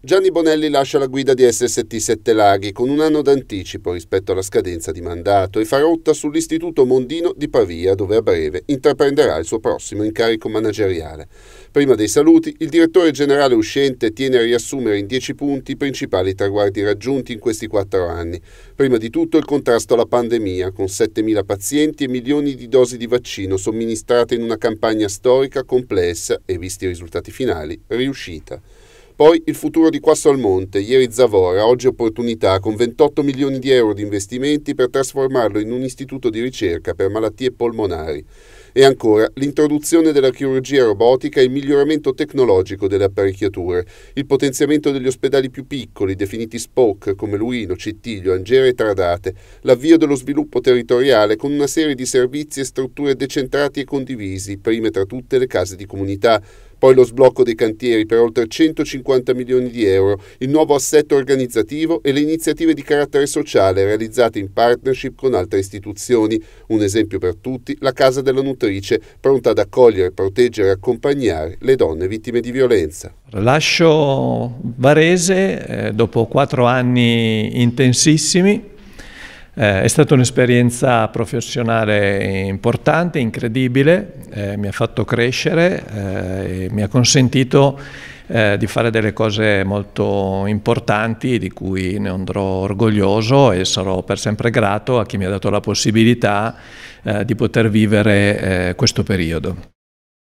Gianni Bonelli lascia la guida di SST Sette Laghi con un anno d'anticipo rispetto alla scadenza di mandato e fa rotta sull'Istituto Mondino di Pavia, dove a breve intraprenderà il suo prossimo incarico manageriale. Prima dei saluti, il direttore generale uscente tiene a riassumere in dieci punti i principali traguardi raggiunti in questi quattro anni. Prima di tutto il contrasto alla pandemia, con 7.000 pazienti e milioni di dosi di vaccino somministrate in una campagna storica complessa e, visti i risultati finali, riuscita. Poi il futuro di Quasso al Monte, ieri Zavora, oggi opportunità, con 28 milioni di euro di investimenti per trasformarlo in un istituto di ricerca per malattie polmonari. E ancora, l'introduzione della chirurgia robotica e il miglioramento tecnologico delle apparecchiature, il potenziamento degli ospedali più piccoli, definiti SPOC, come Luino, Cittiglio, Angera e Tradate, l'avvio dello sviluppo territoriale con una serie di servizi e strutture decentrati e condivisi, prime tra tutte le case di comunità, poi lo sblocco dei cantieri per oltre 150 milioni di euro, il nuovo assetto organizzativo e le iniziative di carattere sociale realizzate in partnership con altre istituzioni. Un esempio per tutti, la Casa della Nutrizione promotrice pronta ad accogliere, proteggere e accompagnare le donne vittime di violenza. Lascio Varese eh, dopo quattro anni intensissimi. Eh, è stata un'esperienza professionale importante, incredibile, eh, mi ha fatto crescere eh, e mi ha consentito eh, di fare delle cose molto importanti di cui ne andrò orgoglioso e sarò per sempre grato a chi mi ha dato la possibilità eh, di poter vivere eh, questo periodo.